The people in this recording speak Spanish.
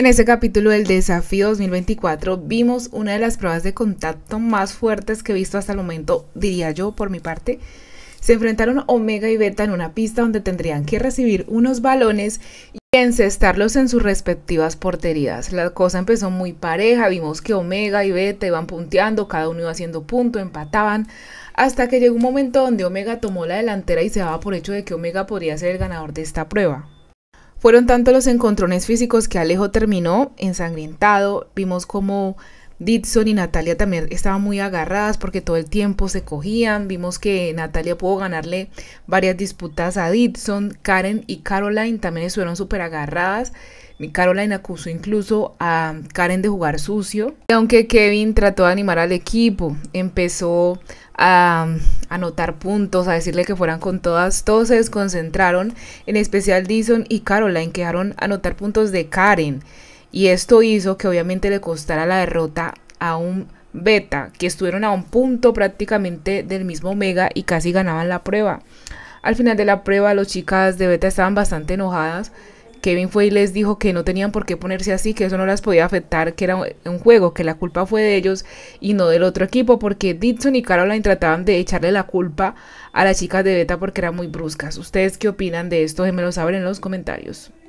En este capítulo del desafío 2024 vimos una de las pruebas de contacto más fuertes que he visto hasta el momento, diría yo por mi parte. Se enfrentaron Omega y Beta en una pista donde tendrían que recibir unos balones y encestarlos en sus respectivas porterías. La cosa empezó muy pareja, vimos que Omega y Beta iban punteando, cada uno iba haciendo punto, empataban, hasta que llegó un momento donde Omega tomó la delantera y se daba por hecho de que Omega podría ser el ganador de esta prueba. Fueron tanto los encontrones físicos que Alejo terminó ensangrentado. Vimos como Ditson y Natalia también estaban muy agarradas porque todo el tiempo se cogían. Vimos que Natalia pudo ganarle varias disputas a Ditson. Karen y Caroline también estuvieron súper agarradas. Caroline acusó incluso a Karen de jugar sucio. Y aunque Kevin trató de animar al equipo, empezó a anotar puntos, a decirle que fueran con todas. Todos se desconcentraron, en especial Dison y Caroline, que dejaron anotar puntos de Karen. Y esto hizo que obviamente le costara la derrota a un beta, que estuvieron a un punto prácticamente del mismo Omega y casi ganaban la prueba. Al final de la prueba, las chicas de beta estaban bastante enojadas Kevin fue y les dijo que no tenían por qué ponerse así, que eso no las podía afectar, que era un juego, que la culpa fue de ellos y no del otro equipo, porque Dixon y Caroline trataban de echarle la culpa a las chicas de Beta porque eran muy bruscas. ¿Ustedes qué opinan de esto? Me lo saben en los comentarios.